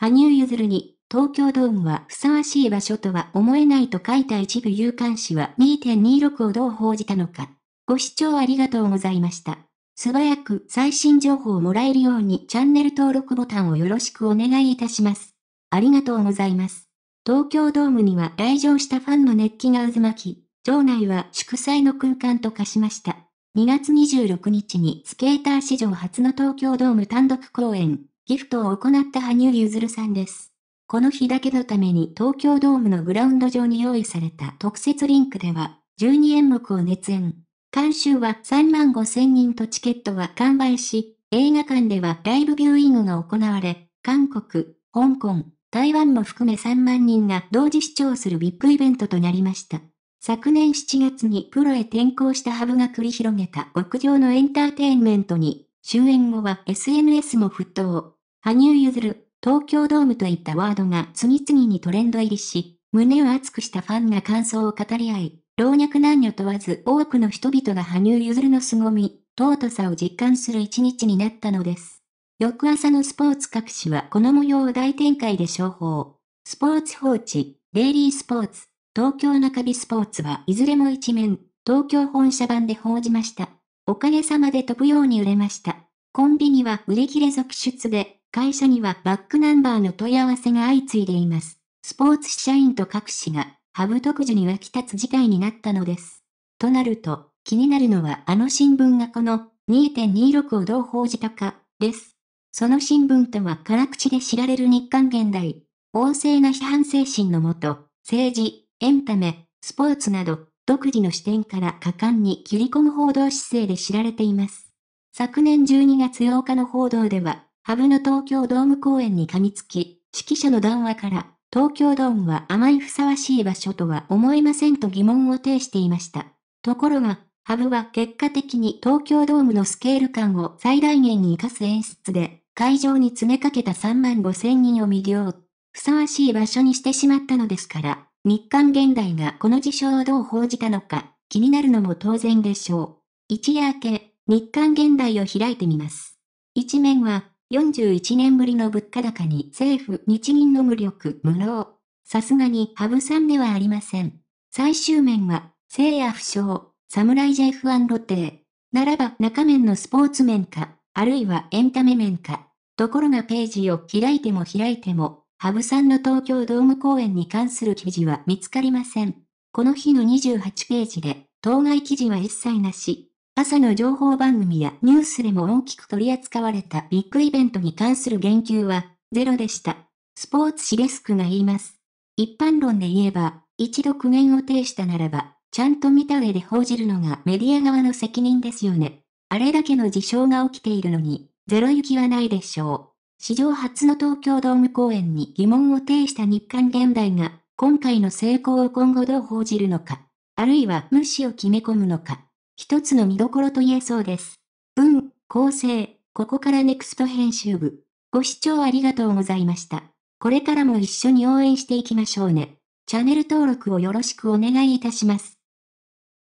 羽生結弦に、東京ドームはふさわしい場所とは思えないと書いた一部有刊誌は2.26をどう報じたのか。ご視聴ありがとうございました。素早く最新情報をもらえるようにチャンネル登録ボタンをよろしくお願いいたします。ありがとうございます。東京ドームには来場したファンの熱気が渦巻き、場内は祝祭の空間と化しました。2月26日にスケーター史上初の東京ドーム単独公演、ギフトを行った羽生結弦さんです。この日だけのために東京ドームのグラウンド上に用意された特設リンクでは、12演目を熱演。監修は3万5千人とチケットは完売し、映画館ではライブビューイングが行われ、韓国、香港、台湾も含め3万人が同時視聴するビップイベントとなりました。昨年7月にプロへ転向したハブが繰り広げた極上のエンターテインメントに、終演後は SNS も沸騰。羽生結弦、東京ドームといったワードが次々にトレンド入りし、胸を熱くしたファンが感想を語り合い、老若男女問わず多くの人々が羽生結弦の凄み、尊さを実感する一日になったのです。翌朝のスポーツ各紙はこの模様を大展開で商法。スポーツ報知、デイリースポーツ、東京中日スポーツはいずれも一面、東京本社版で報じました。おかげさまで飛ぶように売れました。コンビニは売り切れ続出で、会社にはバックナンバーの問い合わせが相次いでいます。スポーツ社員と各紙が、ハブ特需に沸き立つ事態になったのです。となると、気になるのはあの新聞がこの2.26をどう報じたか、です。その新聞とは辛口で知られる日韓現代、旺盛な批判精神のもと、政治、エンタメ、スポーツなど、独自の視点から果敢に切り込む報道姿勢で知られています。昨年12月8日の報道では、ハブの東京ドーム公演に噛みつき、指揮者の談話から、東京ドームはあまりふさわしい場所とは思えませんと疑問を呈していました。ところが、ハブは結果的に東京ドームのスケール感を最大限に活かす演出で、会場に詰めかけた3万5千人を魅了。ふさわしい場所にしてしまったのですから、日刊現代がこの事象をどう報じたのか、気になるのも当然でしょう。一夜明け、日刊現代を開いてみます。一面は、41年ぶりの物価高に政府、日銀の無力、無能。さすがに、ハブさんではありません。最終面は、聖夜不詳、侍 j f フロテならば、中面のスポーツ面か、あるいはエンタメ面か。ところがページを開いても開いても、ハブさんの東京ドーム公演に関する記事は見つかりません。この日の28ページで、当該記事は一切なし。朝の情報番組やニュースでも大きく取り扱われたビッグイベントに関する言及は、ゼロでした。スポーツ紙デスクが言います。一般論で言えば、一度苦言を呈したならば、ちゃんと見た上で報じるのがメディア側の責任ですよね。あれだけの事象が起きているのに、ゼロ行きはないでしょう。史上初の東京ドーム公演に疑問を呈した日刊現代が、今回の成功を今後どう報じるのか、あるいは無視を決め込むのか。一つの見どころと言えそうです。文、構成、ここからネクスト編集部。ご視聴ありがとうございました。これからも一緒に応援していきましょうね。チャンネル登録をよろしくお願いいたします。